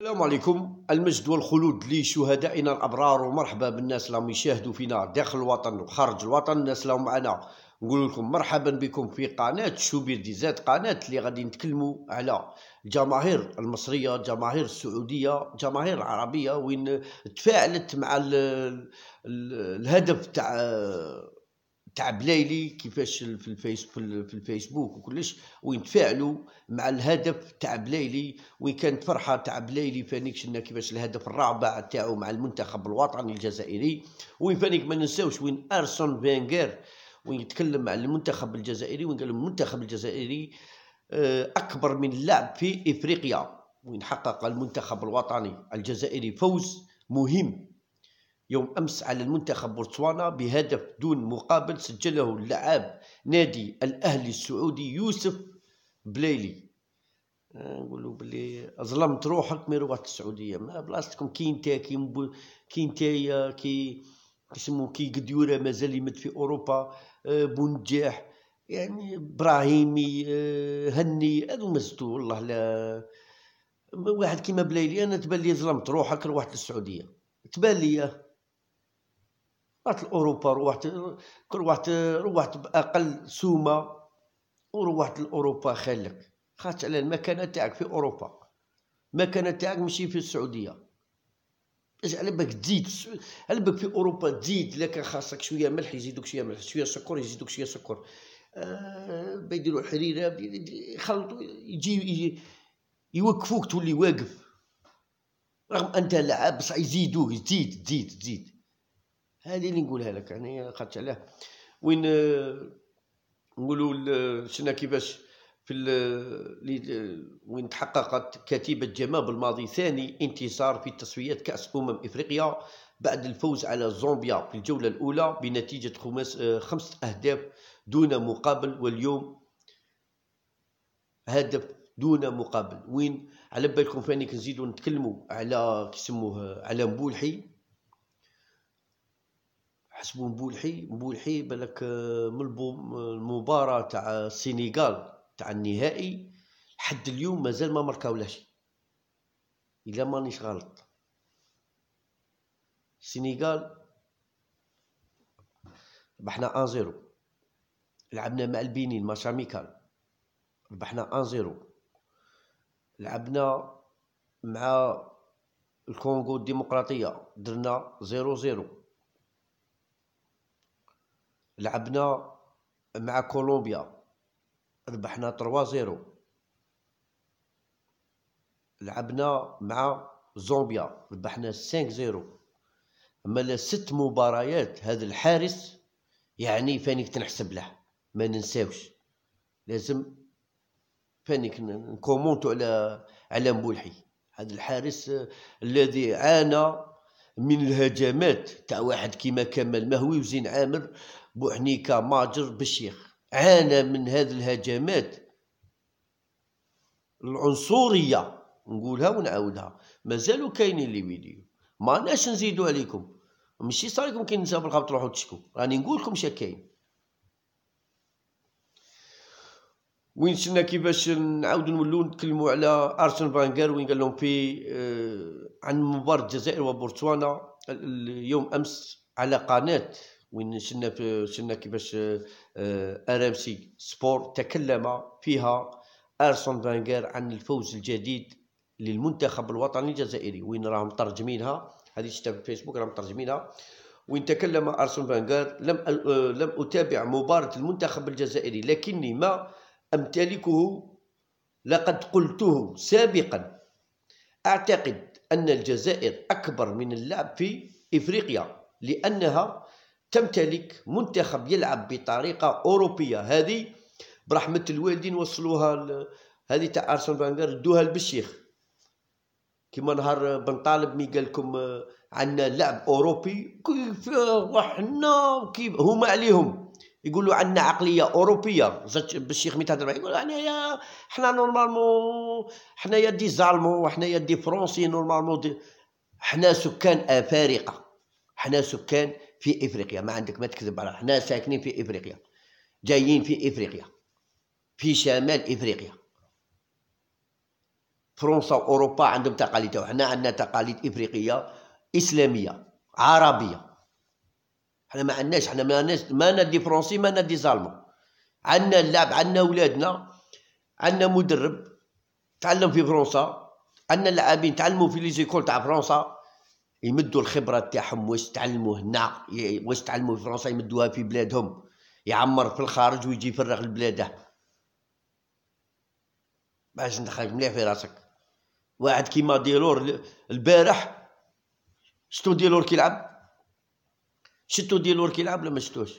السلام عليكم المجد والخلود لشهدائنا الابرار ومرحبا بالناس اللي يشاهدوا فينا داخل الوطن وخارج الوطن الناس اللي معنا نقول لكم مرحبا بكم في قناه شوبير ديزات قناه اللي غادي نتكلموا على الجماهير المصريه الجماهير السعوديه الجماهير العربيه وين تفاعلت مع الهدف تاع تعب بلايلي كيفاش في الفيس في الفيسبوك وكلش وين تفاعلوا مع الهدف تاع بلايلي وين كانت فرحه تاع بلايلي فانيك شنا كيفاش الهدف الرابع تاعو مع المنتخب الوطني الجزائري وين فانيك ما ننساوش وين ارسون فينغير وين يتكلم على المنتخب الجزائري وين قال المنتخب الجزائري آه، اكبر من اللعب في افريقيا وين حقق المنتخب الوطني الجزائري فوز مهم يوم أمس على المنتخب بورتسوانا بهدف دون مقابل سجله اللاعب نادي الأهلي السعودي يوسف بليلي آه، نقولوا بلي ظلمت روحك من روحك السعوديه ما بلاصتكم كاين تا كاين كي انت كي يسموه كي قديوره مازال يمد في اوروبا آه، بونجاح يعني ابراهيمي آه، هني هذو مزتو والله لا واحد كيما بلايلي انا تبان لي ظلمت روحك روحت للسعوديه تبان لي رحت لاوروبا روحت روحت روحت باقل سومه وروحت لاوروبا خالك خاطش على المكانه تاعك في اوروبا المكانه تاعك ماشي في السعوديه اش على بالك تزيد على بالك في اوروبا تزيد لا كان خاصك شويه ملح يزيدوك شويه ملح شويه سكر يزيدوك شويه سكر آه بيديروا حريره يخلطوا يجي, يجي يوقفوك تولي واقف رغم انت لعاب بصح يزيدوك تزيد تزيد تزيد هذه اللي نقولها لك انا يعني خاطش علاه وين آه، نقولوا شنا كيفاش في وين تحققت كتيبة جماب الماضي ثاني انتصار في تصفيات كأس أمم إفريقيا بعد الفوز على زومبيا في الجولة الأولى بنتيجة آه، خمس خمسة أهداف دون مقابل واليوم هدف دون مقابل وين على بالكم فاني كنزيدو نتكلموا على كيسموه على مبولحي حسبوا مبولحي مبولحي بالك آه، من المباراه تاع السنغال تاع النهائي حد اليوم مازال ما مركاولاش الا مانيش غلط السنغال ربحنا 1-0 لعبنا مع البنين ماتش اميكال ربحنا 1-0 لعبنا مع الكونغو الديمقراطيه درنا 0 0 لعبنا مع كولومبيا ربحنا 3 0 لعبنا مع زومبيا ربحنا 5 0 اما ست مباريات هذا الحارس يعني فانيك تنحسب له ما ننساوش لازم فانيك نكومونتو على على مبولحي هذا الحارس الذي عانى من الهجمات تاع واحد كيما كمال مهوي وزين عامر بوحنيكه ماجر بالشيخ عانى من هذه الهجمات العنصريه نقولها ونعاودها مازالوا كاينين لي فيديو ما ناش نزيدو عليكم ماشي صاريكم كي نسافر الخبط تروحوا تشكو راني نقول لكم شا كاين وين سنا كيفاش نعاودو نولو نتكلمو على ارسن فانغر وين قال لهم في آه، عن مباراه الجزائر وبورتسوانا اليوم امس على قناه وين شلنا شلنا كيفاش آه، ار ام سي سبور تكلم فيها ارسون فانغير عن الفوز الجديد للمنتخب الوطني الجزائري وين راهم مترجمينها هذه شفتها في الفيسبوك راهم مترجمينها وين تكلم ارسون فانغار لم آه، لم اتابع مباراه المنتخب الجزائري لكني ما امتلكه لقد قلته سابقا اعتقد ان الجزائر اكبر من اللعب في افريقيا لانها تمتلك منتخب يلعب بطريقه اوروبيه هذه برحمه الوالدين وصلوها ل... هذه تاع ارسن فانغر دوها لبشيخ كيما نهار بن طالب مي قال لكم آه، عندنا لعب اوروبي كيف وحنا وكيف هما عليهم يقولوا عندنا عقليه اوروبيه زاد بالشيخ مي تهضر يقول انا يا حنا نورمالمون حنا يا دي زالمون وحنا يا دي فرونسي نورمالمون حنا سكان افارقه حنا سكان في افريقيا ما عندك ما تكذب على حنا ساكنين في افريقيا جايين في افريقيا في شمال افريقيا فرنسا واوروبا عندهم تقاليد وحنا عندنا تقاليد افريقيه اسلاميه عربيه حنا ما عندناش حنا ما عندناش ما ندي فرنسي ما ندي زالما عندنا اللعب عندنا ولادنا عندنا مدرب تعلم في فرنسا عندنا لاعبين تعلموا في ليزيكول تاع فرنسا يمدوا الخبره تاعهم واش تعلموا هنا واش تعلموا في فرنسا يمدوها في بلادهم يعمر في الخارج ويجي يفرغ لبلاده باش ندخلك مليح في راسك واحد كيما ديلور البارح شتو ديلور كيلعب شتو ديلور كيلعب ولا ما شتوش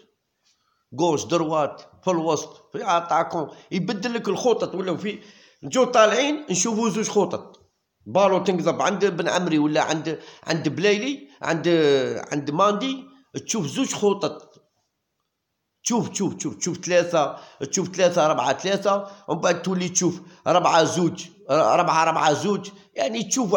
غوش دروات في الوسط في اتاكون يبدل لك الخطط ولا في نجو طالعين نشوفو زوج خطط بالو تنقضب عند بن عمري ولا عند عند بلايلي عند عند ماندي تشوف زوج خطط تشوف تشوف تشوف تشوف ثلاثة تشوف ثلاثة أربعة ثلاثة ومن بعد تولي تشوف أربعة زوج أربعة أربعة زوج يعني تشوف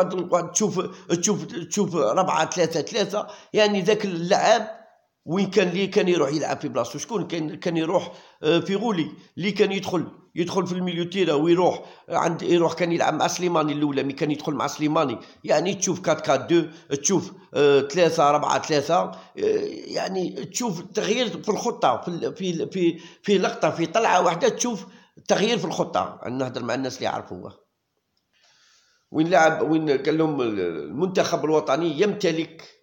تشوف تشوف تشوف أربعة ثلاثة ثلاثة يعني ذاك اللعاب وين كان لي كان يروح يلعب في بلاصتو شكون كان كان يروح آه، في غولي اللي كان يدخل يدخل في الميليو تيرا ويروح عند يروح كان يلعب مع سليماني الاولى مي كان يدخل مع سليماني يعني تشوف 4 4 2 تشوف 3 4 3 يعني تشوف تغيير في الخطه في في في, في لقطه في طلعه واحده تشوف تغيير في الخطه نهضر مع الناس اللي يعرفوها وين لعب وين قال لهم المنتخب الوطني يمتلك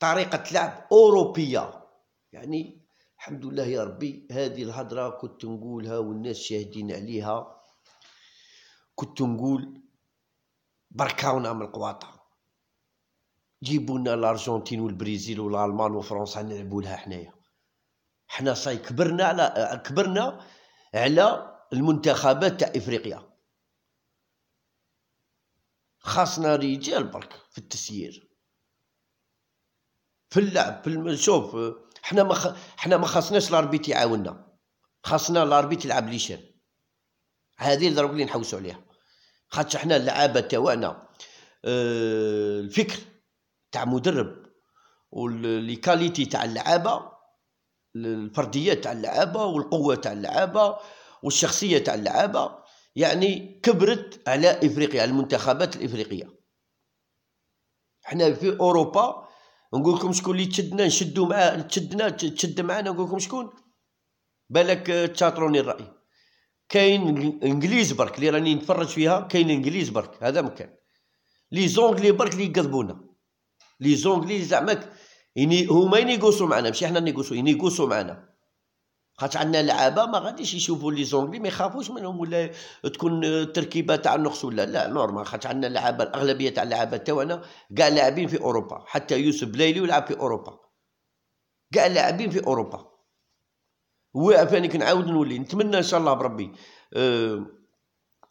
طريقه لعب اوروبيه يعني الحمد لله يا ربي هذه الهضره كنت نقولها والناس شاهدين عليها كنت نقول بركاونا من القواطع جيبونا الارجنتين والبرازيل والالمان وفرنسا نلعبوا لها حنايا حنا صاي كبرنا على كبرنا على المنتخبات تاع افريقيا خاصنا رجال برك في التسيير في اللعب في الم... شوف حنا ما خ... حنا ما خاصناش الاربيت يعاوننا خاصنا الاربيت يلعب لي شان هذه دروك اللي نحوسوا عليها خاطش حنا اللعابه تاعنا أه... الفكر تاع مدرب واللي كاليتي تاع اللعابه الفرديه تاع اللعابه والقوه تاع اللعابه والشخصيه تاع اللعابه يعني كبرت على افريقيا المنتخبات الافريقيه حنا في اوروبا نقول لكم شكون اللي تشدنا نشدوا معاه تشدنا تشد معانا نقول لكم شكون بالك آه، تشاطروني الراي كاين انجليز برك اللي راني نتفرج فيها كاين انجليز برك هذا مكان لي زونغلي برك اللي يكذبونا لي زونغلي زعما هما ينيقوسوا معنا ماشي حنا نيقوسوا ينيقوسوا معنا خاطر عندنا لعابه ما غاديش يشوفوا لي زونغلي ما يخافوش منهم ولا تكون التركيبه تاع النقص ولا لا نورمال خاطر عندنا لعابه الاغلبيه تاع اللعابه تاعنا كاع لاعبين في اوروبا حتى يوسف بلايلي يلعب في اوروبا كاع لاعبين في اوروبا فاني كنعاود نولي نتمنى ان شاء الله بربي أه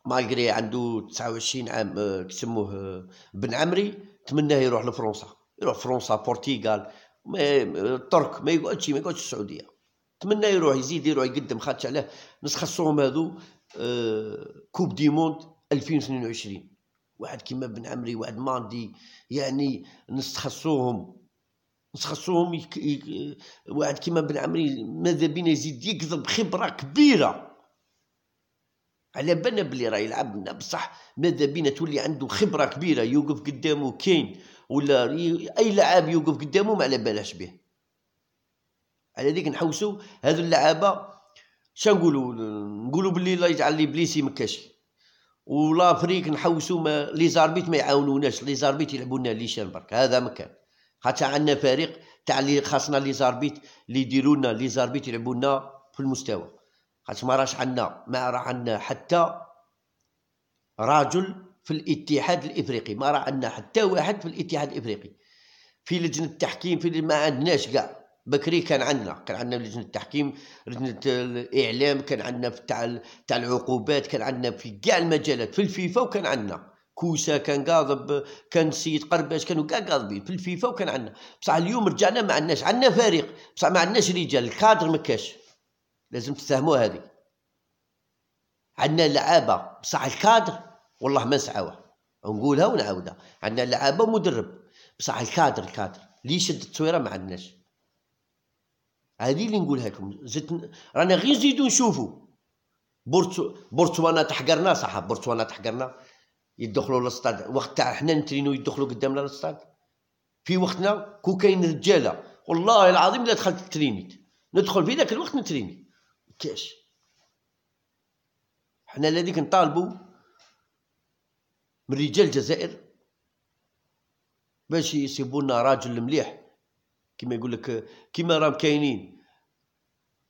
مالغري عنده 29 عام أه كسموه آه، بن عمري نتمناه يروح لفرنسا يروح فرنسا بورتيغال آه، الترك ما يقعدش ما يقعدش السعوديه نتمنى يروح يزيد يروح يقدم خاطش عليه نسخه الصوم هذو آه، كوب دي موند 2022 واحد كيما بن عمري واحد ماندي يعني نستخصوهم نستخصوهم يك... يك... واحد كيما بن عمري ماذا بينا يزيد يكذب خبره كبيره على بالنا بلي راه يلعب لنا بصح ماذا بينا تولي عنده خبره كبيره يوقف قدامه كين ولا اي لاعب يوقف قدامه ما على بالاش به على ذيك نحوسوا هذو اللعابه شنقولوا نقولوا باللي الله يجعل لي بليسي مكاش ولا فريق نحوسوا ما لي زاربيت ما يعاونوناش لي زاربيت يلعبوا لنا ليشان برك هذا مكان خاطر عندنا فريق تاع اللي خاصنا لي زاربيت اللي يديروا لنا لي زاربيت يلعبوا لنا في المستوى خاطر ما راش عندنا ما راه عندنا حتى رجل في الاتحاد الافريقي ما راه عندنا حتى واحد في الاتحاد الافريقي في لجنه التحكيم في ما عندناش كاع بكري كان عندنا كان عندنا لجنه التحكيم لجنه الاعلام كان عندنا في تاع تاع العقوبات كان عندنا في كاع المجالات في الفيفا وكان عندنا كوسا كان قاضب كان سيد قرباش كانوا كاع قاضبين في الفيفا وكان عندنا بصح اليوم رجعنا ما عندناش عندنا فريق بصح ما عندناش رجال الكادر ما كاش لازم تفهموا هذه عندنا لعابه بصح الكادر والله ما نسعاوه نقولها ونعاودها عندنا لعابه ومدرب بصح الكادر الكادر ليش التصويره ما عندناش هذه اللي نقولها لكم زدت رانا غير نزيدو نشوفو بورتو بورتوانا تحقرنا صح بورتوانا تحقرنا يدخلوا للاستاد وقت تاع حنا نترينو يدخلوا قدامنا للاستاد في وقتنا كو كاين رجاله والله العظيم لا دخلت الترينيت ندخل في ذاك الوقت نتريني كاش حنا الذي نطالبوا من رجال الجزائر باش يسيبوا لنا راجل مليح كما يقول لك كما راهم كاينين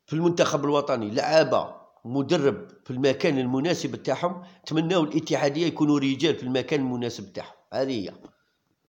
في المنتخب الوطني لعابه مدرب في المكان المناسب تاعهم تمناو الاتحاديه يكونوا رجال في المكان المناسب تاعهم هذه هي